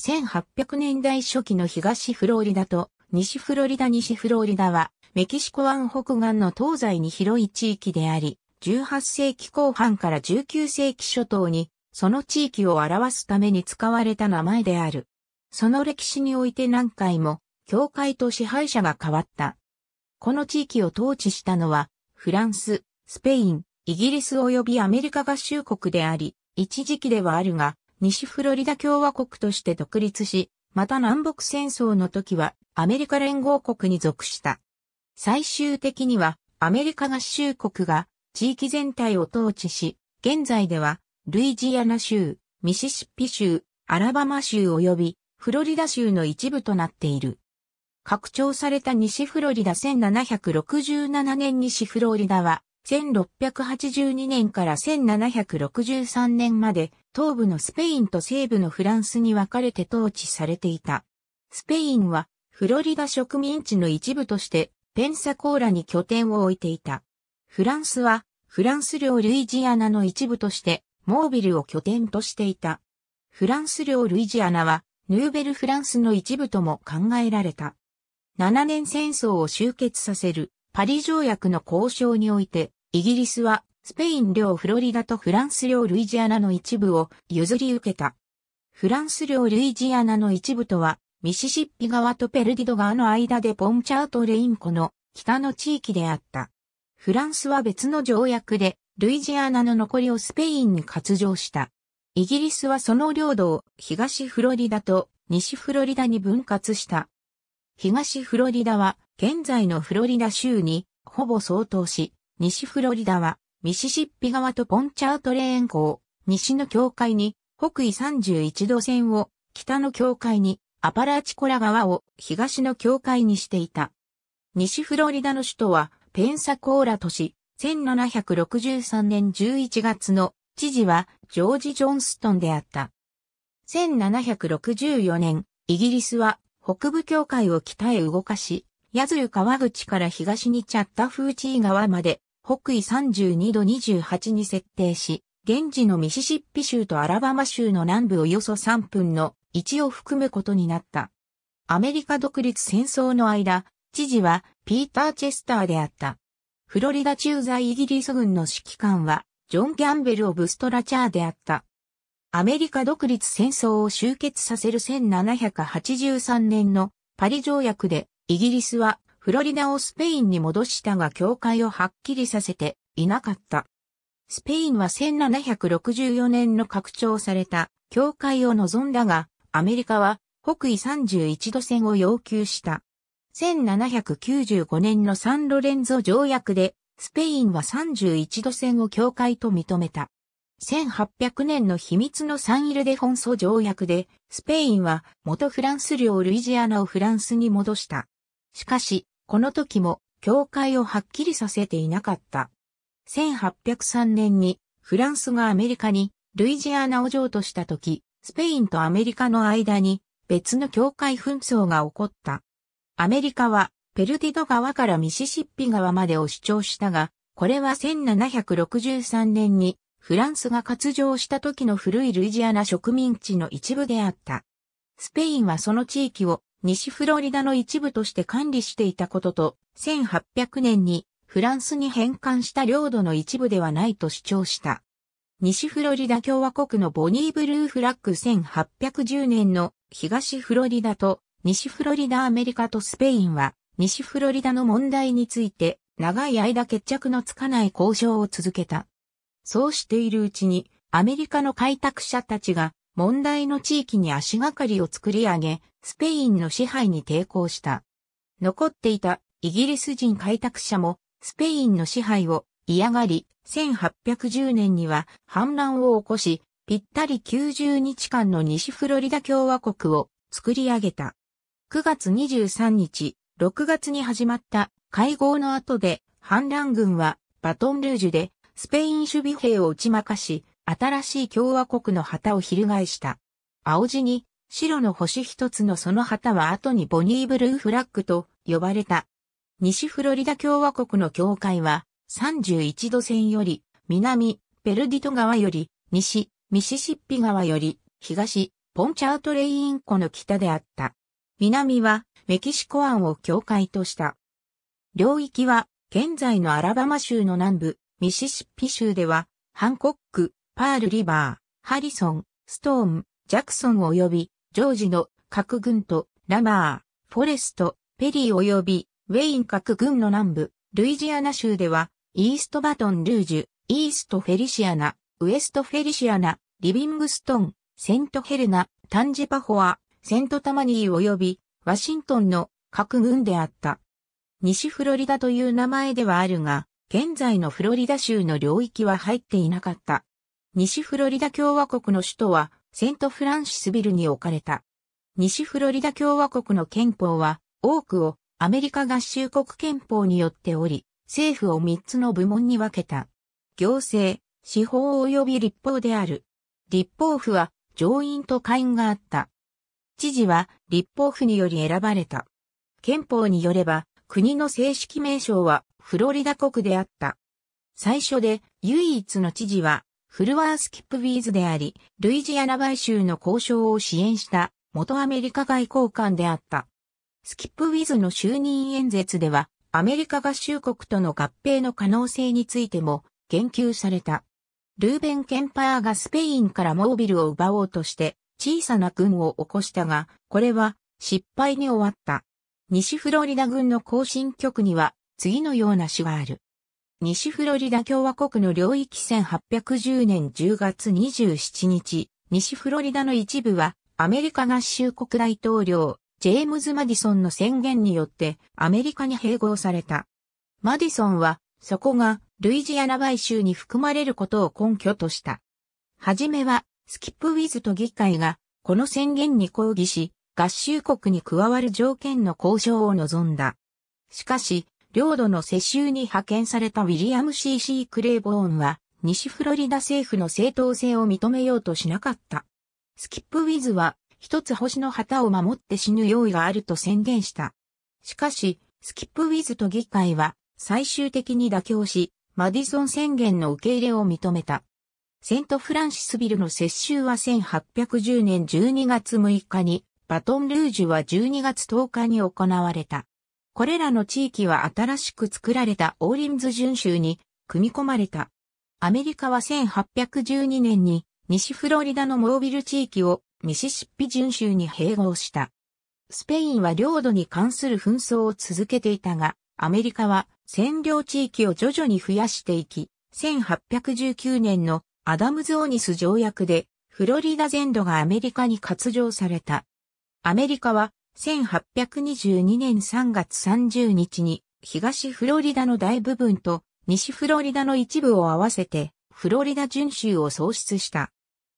1800年代初期の東フロリダと西フロリダ西フロリダはメキシコ湾北岸の東西に広い地域であり、18世紀後半から19世紀初頭にその地域を表すために使われた名前である。その歴史において何回も教会と支配者が変わった。この地域を統治したのはフランス、スペイン、イギリス及びアメリカ合衆国であり、一時期ではあるが、西フロリダ共和国として独立し、また南北戦争の時はアメリカ連合国に属した。最終的にはアメリカ合衆国が地域全体を統治し、現在ではルイジアナ州、ミシシッピ州、アラバマ州及びフロリダ州の一部となっている。拡張された西フロリダ1767年西フロリダは1682年から1763年まで東部のスペインと西部のフランスに分かれて統治されていた。スペインはフロリダ植民地の一部としてペンサコーラに拠点を置いていた。フランスはフランス領ルイジアナの一部としてモービルを拠点としていた。フランス領ルイジアナはヌーベルフランスの一部とも考えられた。7年戦争を終結させるパリ条約の交渉においてイギリスはスペイン領フロリダとフランス領ルイジアナの一部を譲り受けた。フランス領ルイジアナの一部とは、ミシシッピ川とペルディド川の間でポンチャートレイン湖の北の地域であった。フランスは別の条約で、ルイジアナの残りをスペインに割譲した。イギリスはその領土を東フロリダと西フロリダに分割した。東フロリダは現在のフロリダ州にほぼ相当し、西フロリダは、ミシシッピ川とポンチャートレーン港、西の境界に、北緯31度線を、北の境界に、アパラチコラ川を、東の境界にしていた。西フロリダの首都は、ペンサコーラ都市、1763年11月の、知事は、ジョージ・ジョンストンであった。1764年、イギリスは北部境界を北へ動かし、ヤズル川口から東にチャッタフーチー川まで北緯32度28に設定し、現地のミシシッピ州とアラバマ州の南部およそ3分の1を含むことになった。アメリカ独立戦争の間、知事はピーター・チェスターであった。フロリダ駐在イギリス軍の指揮官は、ジョン・ギャンベル・オブストラチャーであった。アメリカ独立戦争を終結させる1783年のパリ条約で、イギリスはフロリダをスペインに戻したが境界をはっきりさせていなかった。スペインは1764年の拡張された境界を望んだが、アメリカは北緯31度線を要求した。1795年のサンロレンゾ条約で、スペインは31度線を境界と認めた。1800年の秘密のサンイルデフォンソ条約で、スペインは元フランス領ルイジアナをフランスに戻した。しかし、この時も境界をはっきりさせていなかった。1803年にフランスがアメリカにルイジアナを譲渡した時、スペインとアメリカの間に別の境界紛争が起こった。アメリカはペルディド川からミシシッピ川までを主張したが、これは1763年にフランスが割譲した時の古いルイジアナ植民地の一部であった。スペインはその地域を西フロリダの一部として管理していたことと、1800年にフランスに返還した領土の一部ではないと主張した。西フロリダ共和国のボニーブルーフラッグ1810年の東フロリダと西フロリダアメリカとスペインは西フロリダの問題について長い間決着のつかない交渉を続けた。そうしているうちにアメリカの開拓者たちが問題の地域に足がかりを作り上げ、スペインの支配に抵抗した。残っていたイギリス人開拓者もスペインの支配を嫌がり、1810年には反乱を起こし、ぴったり90日間の西フロリダ共和国を作り上げた。9月23日、6月に始まった会合の後で反乱軍はバトンルージュでスペイン守備兵を打ち負かし、新しい共和国の旗を翻した。青地に白の星一つのその旗は後にボニーブルーフラッグと呼ばれた。西フロリダ共和国の境界は31度線より南ベルディト川より西ミシシッピ川より東ポンチャートレイン湖の北であった。南はメキシコ湾を境界とした。領域は現在のアラバマ州の南部ミシシッピ州ではハンコック、パールリバー、ハリソン、ストーン、ジャクソン及びジョージの核軍とラマー、フォレスト、ペリー及びウェイン核軍の南部、ルイジアナ州では、イーストバトン・ルージュ、イースト・フェリシアナ、ウエスト・フェリシアナ、リビングストン、セント・ヘルナ、タンジパホア、セント・タマニー及びワシントンの核軍であった。西フロリダという名前ではあるが、現在のフロリダ州の領域は入っていなかった。西フロリダ共和国の首都はセントフランシスビルに置かれた。西フロリダ共和国の憲法は、多くをアメリカ合衆国憲法によっており、政府を3つの部門に分けた。行政、司法及び立法である。立法府は上院と下院があった。知事は立法府により選ばれた。憲法によれば、国の正式名称はフロリダ国であった。最初で唯一の知事はフルワース・キップウィーズであり、ルイジアナ買収の交渉を支援した元アメリカ外交官であった。スキップウィズの就任演説では、アメリカ合衆国との合併の可能性についても言及された。ルーベン・ケンパーがスペインからモービルを奪おうとして小さな軍を起こしたが、これは失敗に終わった。西フロリダ軍の行進局には次のような詩がある。西フロリダ共和国の領域1810年10月27日、西フロリダの一部は、アメリカ合衆国大統領、ジェームズ・マディソンの宣言によって、アメリカに併合された。マディソンは、そこが、ルイジアナバイ州に含まれることを根拠とした。はじめは、スキップ・ウィズと議会が、この宣言に抗議し、合衆国に加わる条件の交渉を望んだ。しかし、領土の世襲に派遣されたウィリアム・ C.C. クレーボーンは、西フロリダ政府の正当性を認めようとしなかった。スキップ・ウィズは、一つ星の旗を守って死ぬ用意があると宣言した。しかし、スキップ・ウィズと議会は、最終的に妥協し、マディソン宣言の受け入れを認めた。セントフランシスビルの接収は1810年12月6日に、バトンルージュは12月10日に行われた。これらの地域は新しく作られたオーリンズ巡州に組み込まれた。アメリカは1812年に西フロリダのモービル地域をミシシッピ巡州に併合した。スペインは領土に関する紛争を続けていたが、アメリカは占領地域を徐々に増やしていき、1819年のアダムズ・オニス条約でフロリダ全土がアメリカに割譲された。アメリカは1822年3月30日に東フロリダの大部分と西フロリダの一部を合わせてフロリダ準州を創出した。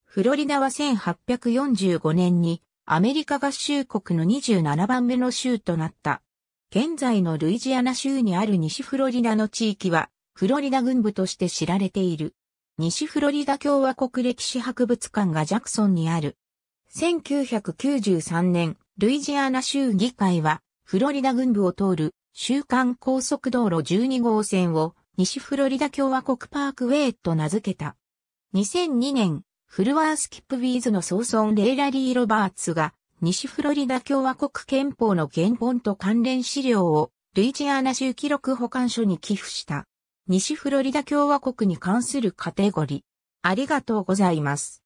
フロリダは1845年にアメリカ合衆国の27番目の州となった。現在のルイジアナ州にある西フロリダの地域はフロリダ軍部として知られている。西フロリダ共和国歴史博物館がジャクソンにある。1993年、ルイジアナ州議会は、フロリダ軍部を通る、週間高速道路12号線を、西フロリダ共和国パークウェイと名付けた。2002年、フルワース・キップウィーズの総村レイラリー・ロバーツが、西フロリダ共和国憲法の原本と関連資料を、ルイジアナ州記録保管所に寄付した。西フロリダ共和国に関するカテゴリー。ありがとうございます。